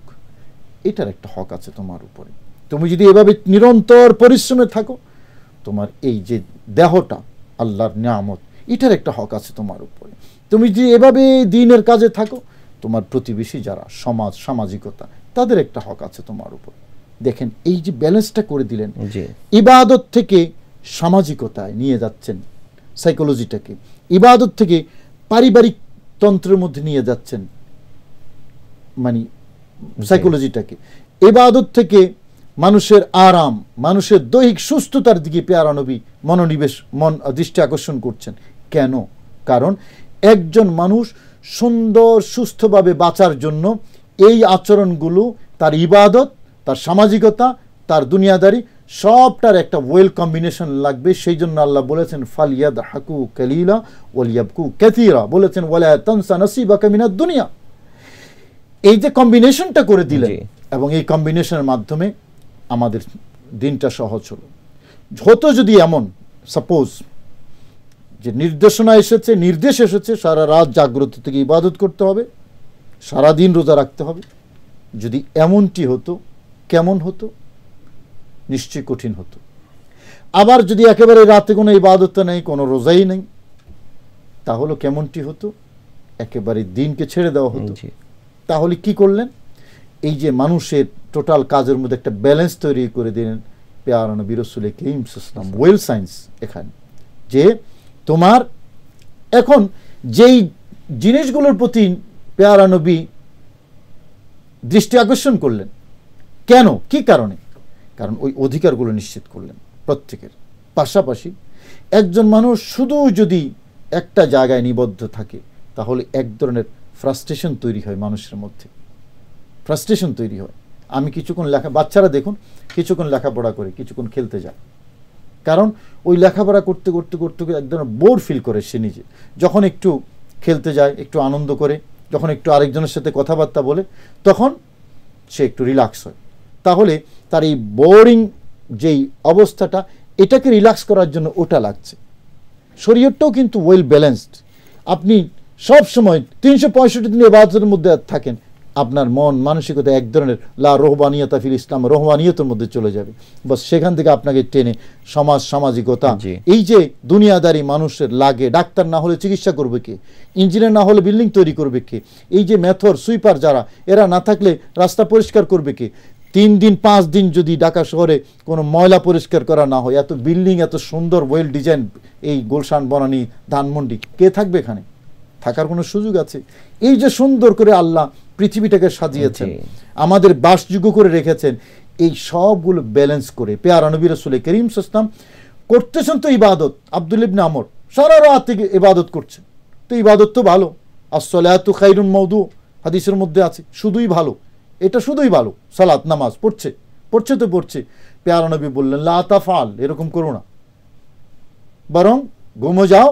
এটার একটা হক আছে তোমার উপরে তুমি যদি এভাবে নিরন্তর পরিশ্রমে থাকো তোমার এই যে দেহটা আল্লাহর নিয়ামত এটার একটা হক আছে তোমার উপরে তুমি যে এভাবে দিনের কাজে থাকো তোমার প্রতিবেশী যারা সমাজ সামাজিকতা তাদের একটা হক আছে তোমার উপর দেখেন এই যে ব্যালেন্সটা করে দিলেন ইবাদত থেকে সামাজিকতায় নিয়ে যাচ্ছেন সাইকোলজিটাকে ইবাদত থেকে পারিবারিক তন্ত্রের মধ্যে নিয়ে যাচ্ছেন মানে সাইকোলজিটাকে এবাদত থেকে মানুষের আরাম মানুষের দৈহিক সুস্থতার দিকে পেয়ারা নবী মনোনিবেশ মন দৃষ্টি আকর্ষণ করছেন কেন কারণ একজন মানুষ সুন্দর সুস্থভাবে বাঁচার জন্য এই আচরণগুলো তার ইবাদত তার সামাজিকতা তার দুনিয়াদারি সবটার একটা ওয়েল কম্বিনেশন লাগবে সেই জন্য আল্লাহ বলেছেন ফালিয়াদ হাকু কালিলা ওলিয়াবকু ক্যাথিরা বলেছেন ওয়ালায় তনসা নসিবা কামিনা দুনিয়া এই যে কম্বিনেশনটা করে দিলে এবং এই কম্বিনেশনের মাধ্যমে আমাদের দিনটা সহজ হলো হতো যদি এমন সাপোজ যে নির্দেশনা এসেছে নির্দেশ এসেছে সারা রাত জাগ্রত থেকে ইবাদত করতে হবে সারা দিন রোজা রাখতে হবে যদি এমনটি হতো কেমন হতো নিশ্চয়ই কঠিন হতো আবার যদি একেবারে রাতে কোনো ইবাদত নেই কোনো রোজাই নেই তাহলে কেমনটি হতো একেবারে দিনকে ছেড়ে দেওয়া হতো তাহলে কি করলেন এই যে মানুষের টোটাল কাজের মধ্যে একটা ব্যালেন্স তৈরি করে দিলেন পেয়ারা নবী ইসলাম ওয়েল সায়েন্স এখানে যে তোমার এখন যেই জিনিসগুলোর প্রতি পেয়ারানবী দৃষ্টি আকর্ষণ করলেন কেন কি কারণে কারণ ওই অধিকারগুলো নিশ্চিত করলেন প্রত্যেকের পাশাপাশি একজন মানুষ শুধু যদি একটা জায়গায় নিবদ্ধ থাকে তাহলে এক ধরনের ফ্রাস্ট্রেশন তৈরি হয় মানুষের মধ্যে ফ্রাস্ট্রেশন তৈরি হয় আমি কিছুক্ষণ লেখা বাচ্চারা দেখুন কিছুক্ষণ লেখাপড়া করে কিছুক্ষণ খেলতে যায় কারণ ওই লেখাপড়া করতে করতে করতে এক ধরনের বোর ফিল করে সে নিজে যখন একটু খেলতে যায় একটু আনন্দ করে যখন একটু আরেকজনের সাথে কথাবার্তা বলে তখন সে একটু রিল্যাক্স হয় তাহলে তার এই বোরিং যেই অবস্থাটা এটাকে রিল্যাক্স করার জন্য ওটা লাগছে শরীরটাও কিন্তু ওয়েল ব্যালেন্সড আপনি সব সময় তিনশো পঁয়ষট্টি দিন এবাদতের মধ্যে থাকেন আপনার মন মানসিকতা এক ধরনের লা রোহবানিয়তা ফিল ইসলাম রোহবানিয়তের মধ্যে চলে যাবে বাস সেখান থেকে আপনাকে টেনে সমাজ সামাজিকতা এই যে দুনিয়াদারি মানুষের লাগে ডাক্তার না হলে চিকিৎসা করবে কে ইঞ্জিনিয়ার না হলে বিল্ডিং তৈরি করবে কে এই যে মেথর সুইপার যারা এরা না থাকলে রাস্তা পরিষ্কার করবে কে তিন দিন পাঁচ দিন যদি ঢাকা শহরে কোনো ময়লা পরিষ্কার করা না হয় এত বিল্ডিং এত সুন্দর ওয়েল ডিজাইন এই গোলশান বনানি ধানমন্ডি কে থাকবে এখানে থাকার কোনো সুযোগ আছে এই যে সুন্দর করে আল্লাহ পৃথিবীটাকে সাজিয়েছেন আমাদের বাসযোগ্য করে রেখেছেন এই সবগুলো ব্যালেন্স করে পেয়ারা নবী রসুল করিম সাম করতেছেন তো ইবাদত আব্দুল ইবনে আমর সারা রাত থেকে ইবাদত করছেন তো ইবাদত তো ভালো আসলায়াত খাইরুন মৌদু হাদিসের মধ্যে আছে শুধুই ভালো এটা শুধুই ভালো সালাত নামাজ পড়ছে পড়ছে তো পড়ছে পেয়ারা নবী বললেন লাতা ফাল এরকম করো না বরং ঘুমো যাও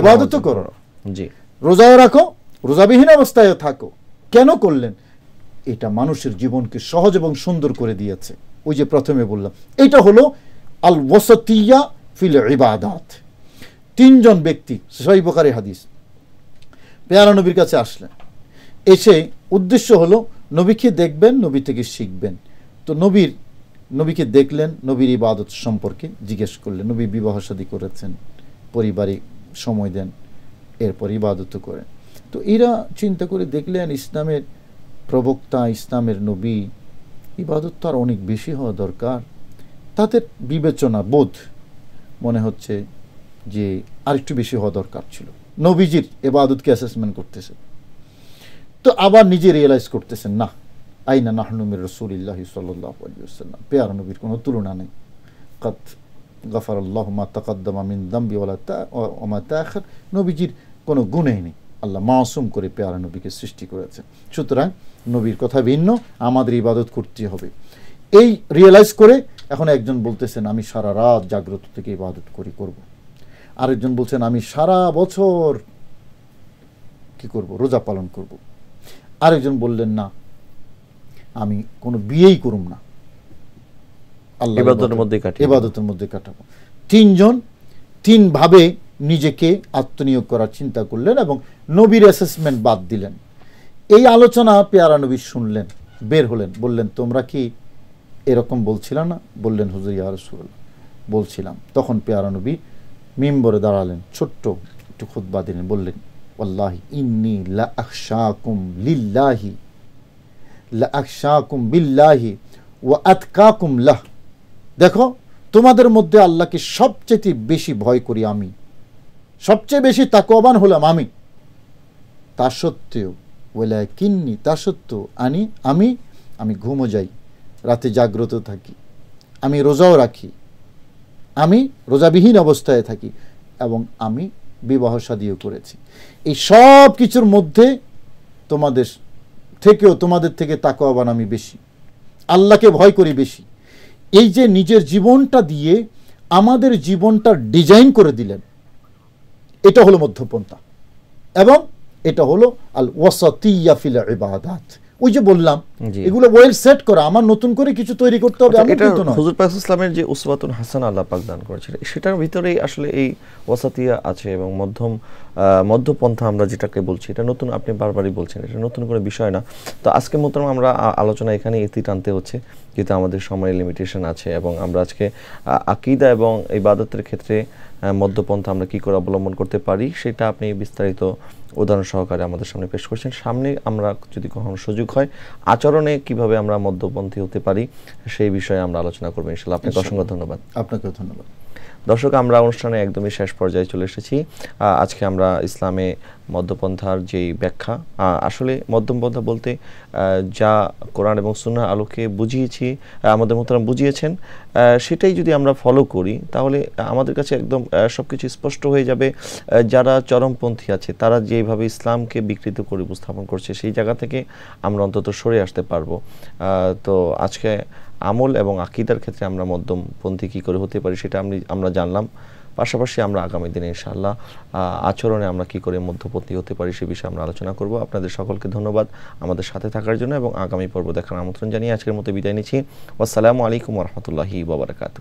এবাদত করো না জি রোজাও রাখো রোজাবিহীন অবস্থায় থাকো কেন করলেন এটা মানুষের জীবনকে সহজ এবং সুন্দর করে দিয়েছে ওই যে প্রথমে বললাম এটা হলো আল ওয়াসতিয়া ফিল ইবাদাত তিনজন ব্যক্তি সহিবকারী হাদিস পেয়ারা নবীর কাছে আসলেন এসে উদ্দেশ্য হলো নবীকে দেখবেন নবী থেকে শিখবেন তো নবীর নবীকে দেখলেন নবীর ইবাদত সম্পর্কে জিজ্ঞেস করলেন নবী বিবাহ সাদী করেছেন পরিবারে সময় দেন এরপর ইবাদত করে তো এরা চিন্তা করে দেখলেন ইসলামের প্রবক্তা ইসলামের নবী ইবাদত তো অনেক বেশি হওয়া দরকার তাদের বিবেচনা বোধ মনে হচ্ছে যে আরেকটু বেশি হওয়া দরকার ছিল নবীজির এবাদতকে অ্যাসেসমেন্ট করতেছে তো আবার নিজে রিয়েলাইজ করতেছেন না আইনা নাহনুমির রসুলিল্লাহ সাল্লাহ আলিয়াল্লাম পেয়ার নবীর কোনো তুলনা নেই গফর আল্লাহ মা তাকাদ্দামা মিন ওলা ওমা তাখর নবীজির কোনো গুণেই নেই আল্লাহ মাসুম করে পেয়ারা নবীকে সৃষ্টি করেছে সুতরাং নবীর কথা ভিন্ন আমাদের ইবাদত করতে হবে এই রিয়েলাইজ করে এখন একজন বলতেছেন আমি সারা রাত জাগ্রত থেকে ইবাদত করি করব। আরেকজন বলছেন আমি সারা বছর কি করব রোজা পালন করব। আরেকজন বললেন না আমি কোনো বিয়েই করুম না আল্লাহ ইবাদতের মধ্যে কাটাবো তিনজন তিনভাবে নিজেকে আত্মনিয়োগ করার চিন্তা করলেন এবং নবীর অ্যাসেসমেন্ট বাদ দিলেন এই আলোচনা পেয়ারা নবী শুনলেন বের হলেন বললেন তোমরা কি এরকম বলছিল না বললেন হুজুর বলছিলাম তখন পেয়ারা নবী মিম্বরে দাঁড়ালেন ছোট্ট একটু খুদ্া দিলেন বললেন আল্লাহি ইন্নি লাকুম লিল্লাহি লাকুম বিল্লাহি ও আতকাকুম লাহ দেখো তোমাদের মধ্যে আল্লাহকে সবচেয়ে বেশি ভয় করি আমি সবচেয়ে বেশি তাকবান হলাম আমি তা সত্ত্বেও ওলা কিন্নি তা সত্ত্বেও আনি আমি আমি ঘুমো যাই রাতে জাগ্রত থাকি আমি রোজাও রাখি আমি রোজাবিহীন অবস্থায় থাকি এবং আমি বিবাহ সাদিও করেছি এই সব কিছুর মধ্যে তোমাদের থেকেও তোমাদের থেকে তাকওয়াবান আমি বেশি আল্লাহকে ভয় করি বেশি এই যে নিজের জীবনটা দিয়ে আমাদের জীবনটা ডিজাইন করে দিলেন এটা হলো মধ্যপন্থা এবং এটা হলো আল ওয়াসাতিয়া ইবাদাত ওই যে বললাম এগুলো ওয়েল সেট করা আমার নতুন করে কিছু তৈরি করতে হবে আমি কিন্তু না হুজুর পাক ইসলামের যে উসওয়াতুন হাসান আল্লাহ পাক দান করেছেন সেটার ভিতরেই আসলে এই ওয়াসাতিয়া আছে এবং মধ্যম মধ্যপন্থা আমরা যেটাকে বলছি এটা নতুন আপনি বারবারই বলছেন এটা নতুন করে বিষয় না তো আজকে মতন আমরা আলোচনা এখানে এতি টানতে হচ্ছে যেহেতু আমাদের সময়ের লিমিটেশন আছে এবং আমরা আজকে আকিদা এবং বাদতের ক্ষেত্রে মধ্যপন্থা আমরা কি করে অবলম্বন করতে পারি সেটা আপনি বিস্তারিত উদাহরণ সহকারে আমাদের সামনে পেশ করছেন সামনে আমরা যদি কখনো সুযোগ হয় আচরণে কিভাবে আমরা মধ্যপন্থী হতে পারি সেই বিষয়ে আমরা আলোচনা করবো ইনশাল্লাহ আপনাকে অসংখ্য ধন্যবাদ আপনাকে ধন্যবাদ দর্শক আমরা অনুষ্ঠানে একদমই শেষ পর্যায়ে চলে এসেছি আজকে আমরা ইসলামে মধ্যপন্থার যেই ব্যাখ্যা আসলে মধ্যমপন্থা বলতে যা কোরআন এবং সুন্না আলোকে বুঝিয়েছি আমাদের মতন বুঝিয়েছেন সেটাই যদি আমরা ফলো করি তাহলে আমাদের কাছে একদম সব কিছু স্পষ্ট হয়ে যাবে যারা চরমপন্থী আছে তারা যেভাবে ইসলামকে বিকৃত করে উপস্থাপন করছে সেই জায়গা থেকে আমরা অন্তত সরে আসতে পারবো তো আজকে আমল এবং আকিদার ক্ষেত্রে আমরা মধ্যমপন্থী কী করে হতে পারি সেটা আমি আমরা জানলাম পাশাপাশি আমরা আগামী দিনে ইনশাআল্লাহ আচরণে আমরা কি করে মধ্যপন্থী হতে পারি সে বিষয়ে আমরা আলোচনা করব আপনাদের সকলকে ধন্যবাদ আমাদের সাথে থাকার জন্য এবং আগামী পর্ব দেখার আমন্ত্রণ জানিয়ে আজকের মতো বিদায় নিচ্ছি আসসালামু আলাইকুম রহমতুল্লাহি বাবরকাতু